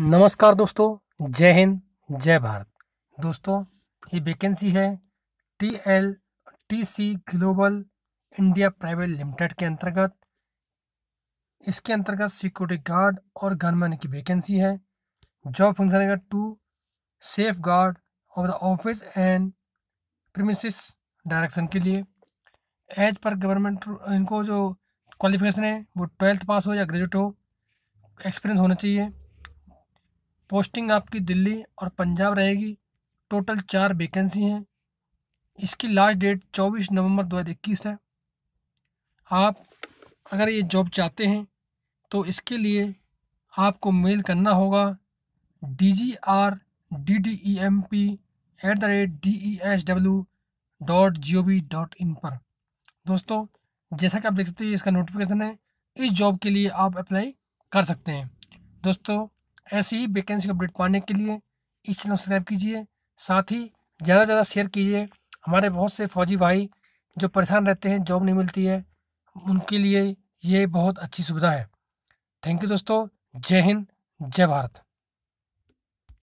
नमस्कार दोस्तों जय हिंद जय भारत दोस्तों ये वैकेंसी है T L T C global India private limited के अंतर्गत इसके अंतर्गत सिक्योरिटी गार्ड और गनमैन की वैकेंसी है जॉब फंक्शन है to safeguard of the office and premises direction के लिए एज पर गवर्नमेंट इनको जो क्वालिफिकेशन है वो ट्वेल्थ पास हो या ग्रेजुएट हो एक्सपीरियंस होना चाहिए पोस्टिंग आपकी दिल्ली और पंजाब रहेगी टोटल चार वेकेंसी हैं इसकी लास्ट डेट 24 नवंबर 2021 है आप अगर ये जॉब चाहते हैं तो इसके लिए आपको मेल करना होगा D G R D D E M P at the rate D E S W dot G O V dot in पर दोस्तों जैसा कि आप देख सकते हैं इसका नोटिफिकेशन है इस जॉब के लिए आप अप्लाई कर सकते हैं दोस्तों ऐसी ही वैकेंसी अपडेट पाने के लिए इस चैनल सब्सक्राइब कीजिए साथ ही ज़्यादा से ज़्यादा शेयर कीजिए हमारे बहुत से फौजी भाई जो परेशान रहते हैं जॉब नहीं मिलती है उनके लिए ये बहुत अच्छी सुविधा है थैंक यू दोस्तों जय हिंद जय भारत